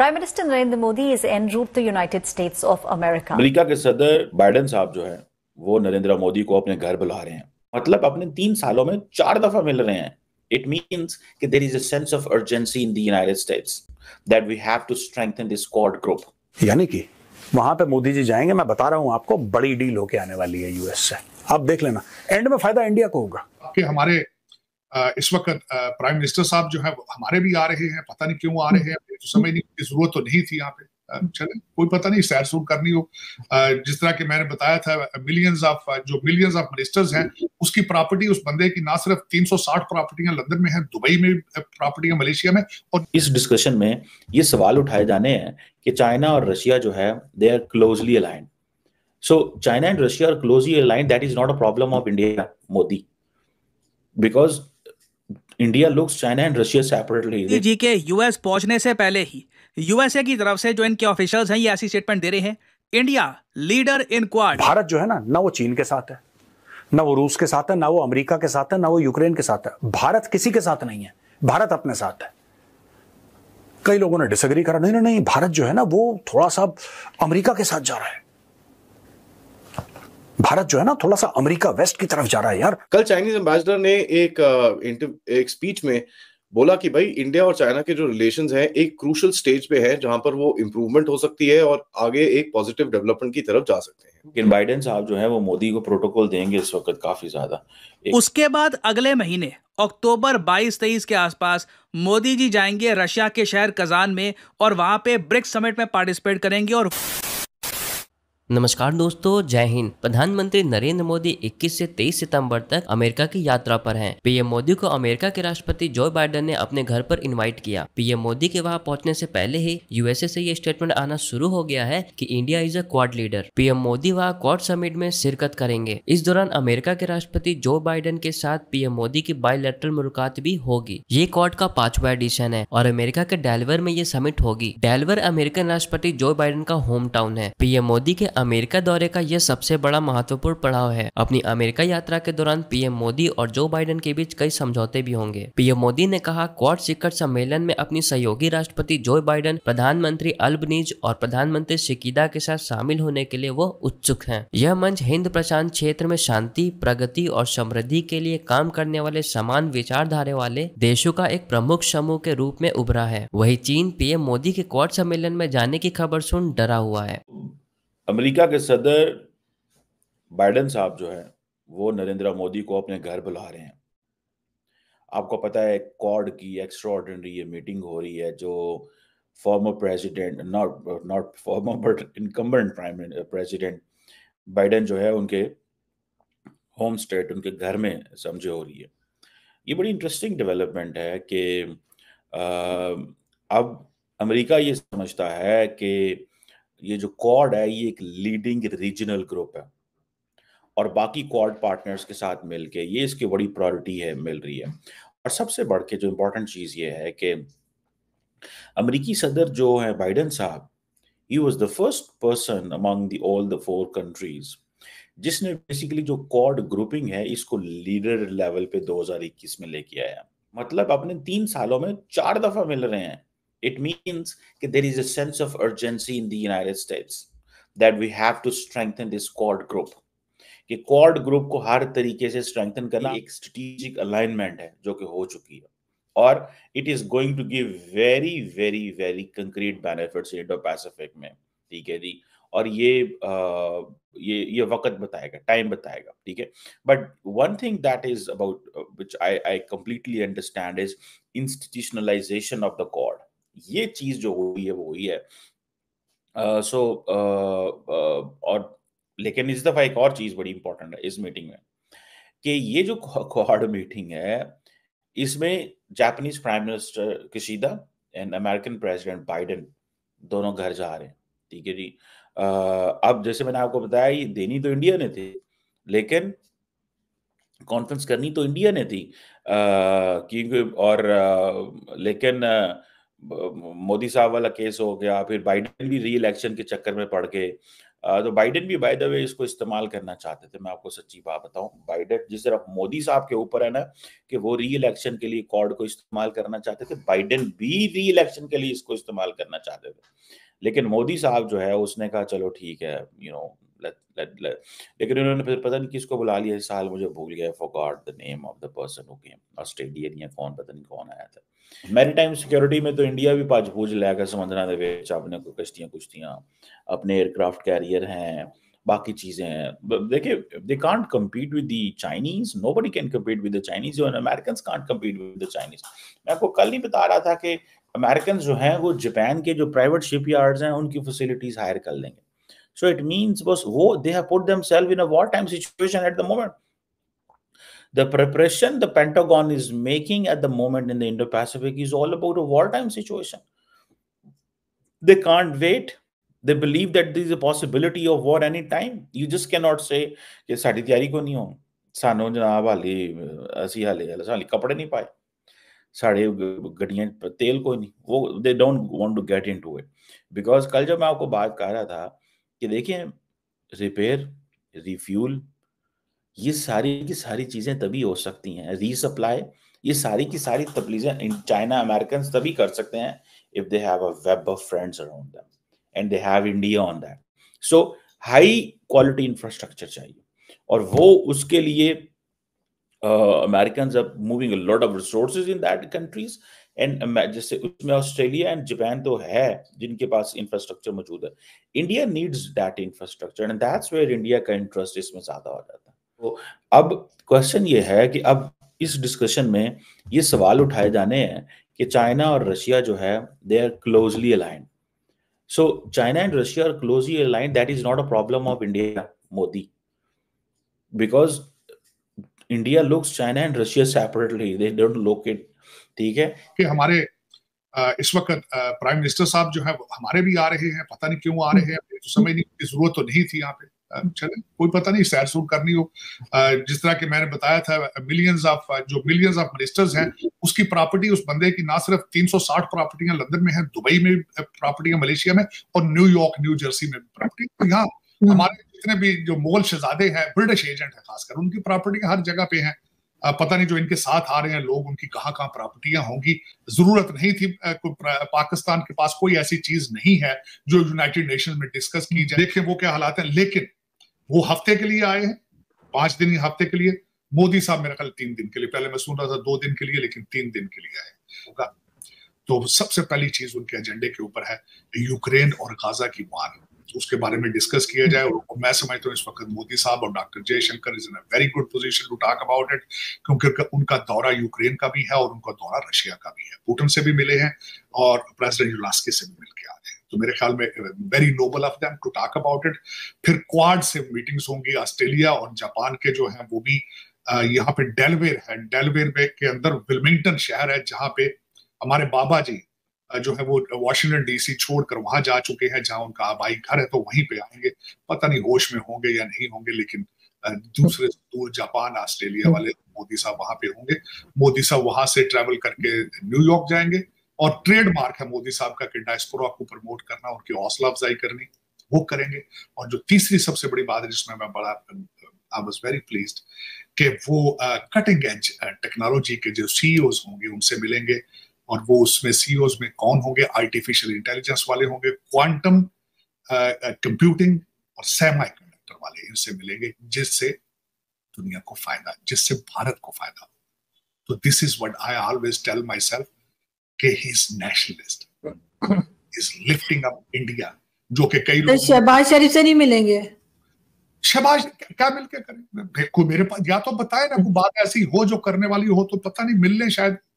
Prime minister Narendra Modi is en route to United States of America America के सदर Biden साहब जो है वो नरेंद्र मोदी को अपने घर बुला रहे हैं मतलब अपने तीन सालों में चार दफा मिल रहे हैं इट मीन्स कि there is a sense of urgency in the United States that we have to strengthen this Quad group यानी कि वहां पे मोदी जी जाएंगे मैं बता रहा हूँ आपको बड़ी डील होके आने वाली है यूएस से आप देख लेना एंड में फायदा इंडिया को होगा कि हमारे इस वक्त प्राइम मिनिस्टर साहब जो है हमारे भी आ रहे हैं पता नहीं क्यों आ रहे हैं तो समय नहीं की जरूरत तो नहीं थी यहाँ पे हम्म। चले कोई पता नहीं सैर सूर करनी हो जिस तरह के मैंने बताया था मिलियंस ऑफ जो मिलियंस ऑफ मिनिस्टर्स हैं उसकी प्रॉपर्टी उस बंदे की ना सिर्फ 360 प्रॉपर्टियां लंदन में है दुबई में प्रॉपर्टियां मलेशिया में और इस डिस्कशन में ये सवाल उठाए जाने हैं कि चाइना और रशिया जो है they are closely aligned so China and Russia are closely aligned that is not a problem of India Modi because India looks China and Russia separately जी के यूएस पहुंचने से पहले ही यूएसए की तरफ से जो इनके ऑफिशियल्स हैं ये ऐसी स्टेटमेंट दे रहे हैं India leader in Quad Bharat जो है ना ना वो चीन के साथ है ना वो रूस के साथ है ना वो अमेरिका के साथ है ना वो यूक्रेन के साथ है भारत किसी के साथ नहीं है भारत अपने साथ है कई लोगों ने डिसएग्री करा नहीं नहीं भारत जो है ना वो थोड़ा सा अमेरिका के साथ जा रहा है भारत जो है ना थोड़ा सा अमेरिका वेस्ट की तरफ जा रहा है यार कल चाइनीज एम्बेसडर ने एक एक स्पीच में बोला कि भाई इंडिया और चाइना के जो रिलेशन हैं एक क्रूशल स्टेज पे है जहां पर वो इम्प्रूवमेंट हो सकती है और आगे एक पॉजिटिव डेवलपमेंट की तरफ जा सकते हैं लेकिन बाइडेन साहब जो है वो मोदी को प्रोटोकॉल देंगे इस वक्त काफी ज्यादा उसके बाद अगले महीने अक्टूबर 22-23 के आसपास मोदी जी जाएंगे रशिया के शहर कजान में और वहां पे ब्रिक्स समिट में पार्टिसिपेट करेंगे और नमस्कार दोस्तों जय हिंद प्रधानमंत्री नरेंद्र मोदी 21 से 23 सितंबर तक अमेरिका की यात्रा पर हैं। पीएम मोदी को अमेरिका के राष्ट्रपति जो बाइडेन ने अपने घर पर इनवाइट किया पीएम मोदी के वहां पहुंचने से पहले ही यूएसए से ये स्टेटमेंट आना शुरू हो गया है कि India is a Quad leader PM Modi वहाँ क्वाड समिट में शिरकत करेंगे इस दौरान अमेरिका के राष्ट्रपति जो बाइडेन के साथ पीएम मोदी की बायोलेटरल मुलाकात भी होगी ये क्वाड का पांचवा एडिशन है और अमेरिका के डेलवर में ये समिट होगी डेलवर अमेरिकन राष्ट्रपति जो बाइडेन का होम टाउन है पीएम मोदी के अमेरिका दौरे का यह सबसे बड़ा महत्वपूर्ण पड़ाव है अपनी अमेरिका यात्रा के दौरान पीएम मोदी और जो बाइडेन के बीच कई समझौते भी होंगे पीएम मोदी ने कहा क्वाड शिखर सम्मेलन में अपनी सहयोगी राष्ट्रपति जो बाइडेन प्रधानमंत्री अल्बनीज और प्रधानमंत्री शिकिदा के साथ शामिल होने के लिए वो उत्सुक है यह मंच हिंद प्रशांत क्षेत्र में शांति प्रगति और समृद्धि के लिए काम करने वाले समान विचारधारे वाले देशों का एक प्रमुख समूह के रूप में उभरा है वही चीन पीएम मोदी के क्वाड सम्मेलन में जाने की खबर सुन डरा हुआ है अमेरिका के सदर बाइडन साहब जो है वो नरेंद्र मोदी को अपने घर बुला रहे हैं आपको पता है कॉर्ड की एक्स्ट्रॉर्डनरी ये मीटिंग हो रही है जो former president not not former but incumbent prime president Biden जो है उनके होम स्टेट उनके घर में समझे हो रही है ये बड़ी इंटरेस्टिंग डेवलपमेंट है कि अब अमेरिका ये समझता है कि ये जो कॉर्ड है ये एक लीडिंग रीजनल ग्रुप है और बाकी क्वाड पार्टनर्स के साथ मिलके ये इसकी बड़ी प्रायोरिटी है मिल रही है और सबसे बढ़ के जो इम्पोर्टेंट चीज़ ये है कि अमरीकी सदर जो है बाइडन साहब he was the first person among the all the four countries जिसने बेसिकली जो क्वाड ग्रुपिंग है इसको लीडर लेवल पे 2021 में लेके आया मतलब अपने तीन सालों में चार दफा मिल रहे हैं it means that there is a sense of urgency in the united states that we have to strengthen this quad group ki quad group ko har tarike se strengthen karna ek strategic alignment hai jo ki ho chuki hai aur it is going to give very very very concrete benefits in the pacific mein theek hai ji aur ye uh, ye ye waqt batayega time batayega theek hai but one thing that is about which i i completely understand is institutionalization of the quad ये चीज जो हुई है वो हुई है सो uh, so, uh, uh, और लेकिन इस दफा एक और चीज बड़ी इंपॉर्टेंट है इस मीटिंग में कि ये जो क्वाड मीटिंग है इसमें Japanese prime minister Kishida and American president Biden दोनों घर जा रहे हैं ठीक है जी uh, अब जैसे मैंने आपको बताया ये देनी तो इंडिया ने थी लेकिन कॉन्फ्रेंस करनी तो इंडिया ने थी uh, क्योंकि और uh, लेकिन uh, मोदी साहब वाला केस हो गया फिर बाइडेन भी री इलेक्शन के चक्कर में पड़ गए तो बाइडेन भी बाय द वे इसको इस्तेमाल करना चाहते थे मैं आपको सच्ची बात बताऊं बाइडेन जिस तरह मोदी साहब के ऊपर है ना कि वो री इलेक्शन के लिए कॉर्ड को इस्तेमाल करना चाहते थे बाइडेन भी री इलेक्शन के लिए इसको इस्तेमाल करना चाहते थे लेकिन मोदी साहब जो है उसने कहा चलो ठीक है यू you नो know, लेकिन उन्होंने फिर पता नहीं किसको बुला लिया साल मुझे भूल गया forgot the name of the person who came Australian या कौन पता नहीं कौन आया था टाइम सिक्योरिटी में तो इंडिया भी पाज भूज लेकर समझना दे विच अपने को कश्तियाँ कुश्तियाँ अपने एयरक्राफ्ट कैरियर हैं बाकी चीज़ें हैं देखिए they can't compete with the Chinese nobody can compete with the Chinese even American can't compete with the Chinese मैं आपको कल नहीं बता रहा था कि अमेरिकन जो हैं वो जापान के जो प्राइवेट शिप यार्ड हैं उनकी फैसिलिटीज़ हायर कर लेंगे So it means was oh, they have put themselves in a wartime situation at the moment. The preparation the Pentagon is making at the moment in the Indo-Pacific is all about a wartime situation. They can't wait. They believe that there is a possibility of war any time. You just cannot say, they don't want to get into it. Because ਹਾਲੇ ਹਾਲੇ कि देखिए repair refuel ये सारी की सारी चीज़ें तभी हो सकती हैं रीसप्लाई ये सारी की सारी तबलीजें इन चाइना अमेरिकन तभी कर सकते हैं if they have a web of friends around them and they have India on that so high quality infrastructure चाहिए और वो उसके लिए American moving a lot of resources in that countries and जैसे उसमें ऑस्ट्रेलिया एंड जापान तो है जिनके पास इंफ्रास्ट्रक्चर मौजूद है India needs that infrastructure and that's where India का इंटरेस्ट इसमें ज्यादा हो जाता है तो अब क्वेश्चन ये है कि अब इस डिस्कशन में ये सवाल उठाए जाने हैं कि चाइना और रशिया जो है they are closely aligned so China and Russia are closely aligned that is not a problem of India Modi because India looks China and Russia separately. They don't locate ठीक है कि हमारे इस वक्त प्राइम मिनिस्टर साहब जो है हमारे भी आ रहे हैं पता नहीं क्यों आ रहे हैं तो समय नहीं की जरूरत तो नहीं थी यहाँ पे चले कोई पता नहीं सैर सूर करनी हो जिस तरह के मैंने बताया था मिलियंस ऑफ जो मिलियंस ऑफ मिनिस्टर्स हैं उसकी प्रॉपर्टी उस बंदे की ना सिर्फ 360 प्रॉपर्टियां लंदन में है दुबई में प्रॉपर्टियां मलेशिया में और न्यूयॉर्क न्यू जर्सी में प्रॉपर्टी तो यहाँ हम्म। हमारे जितने भी जो मुगल शहजादे हैं ब्रिटिश एजेंट है खासकर उनकी प्रॉपर्टी हर जगह पे है पता नहीं जो इनके साथ आ रहे हैं लोग उनकी कहाँ कहाँ प्रॉपर्टियां होंगी जरूरत नहीं थी पाकिस्तान के पास कोई ऐसी चीज नहीं है जो यूनाइटेड नेशन में डिस्कस की जाए देखें वो क्या हालात है लेकिन वो हफ्ते के लिए आए हैं पांच दिन या हफ्ते के लिए मोदी साहब मेरा ख्याल तीन दिन के लिए पहले मैं सुन रहा था दो दिन के लिए लेकिन तीन दिन के लिए आए होगा तो सबसे पहली चीज उनके एजेंडे के ऊपर है यूक्रेन और गाजा की मांग उसके बारे में डिस्कस किया जाए और मैं समझता हूँ इस वक्त मोदी साहब और doctor Jaishankar is in a very good position to talk about it क्योंकि उनका दौरा यूक्रेन का भी है और उनका दौरा रशिया का भी है पुटन से भी मिले हैं और प्रेसिडेंट जुलास्के से भी मिल के आए हैं तो मेरे ख्याल में very noble of them to talk about it फिर क्वाड से मीटिंग्स होंगी ऑस्ट्रेलिया और जापान के जो हैं वो भी uh, यहाँ पे डेलवेर है डेलवेर के अंदर विलमिंगटन शहर है जहाँ पे हमारे बाबा जी जो है वो वाशिंगटन डीसी छोड़कर वहां जा चुके हैं जहां उनका आबाई घर है तो वहीं पे आएंगे पता नहीं होश में होंगे या नहीं होंगे लेकिन दूसरे दूर जापान ऑस्ट्रेलिया हम्म। वाले मोदी साहब वहां पे होंगे मोदी साहब वहां से ट्रेवल करके न्यूयॉर्क जाएंगे और ट्रेडमार्क है मोदी साहब का कि डायस्पोरा को प्रमोट करना उनकी हौसला अफजाई करनी वो करेंगे और जो तीसरी सबसे बड़ी बात है जिसमें मैं बड़ा आई वॉज वेरी प्लीज कि वो कटिंग एज टेक्नोलॉजी के जो सीईओ e होंगे उनसे मिलेंगे और वो उसमें सीईओज e में कौन होंगे आर्टिफिशियल इंटेलिजेंस वाले होंगे क्वांटम कंप्यूटिंग uh, uh, और सेमाई कंडक्टर वाले इनसे मिलेंगे जिससे दुनिया को फायदा जिससे भारत को फायदा तो this is what I always tell myself के he is nationalist is lifting up India जो कि कई तो लोग शहबाज शरीफ से नहीं मिलेंगे शहबाज क्या मिलके करें को मेरे पास या तो बताए ना कोई बात ऐसी हो जो करने वाली हो तो पता नहीं मिलने शायद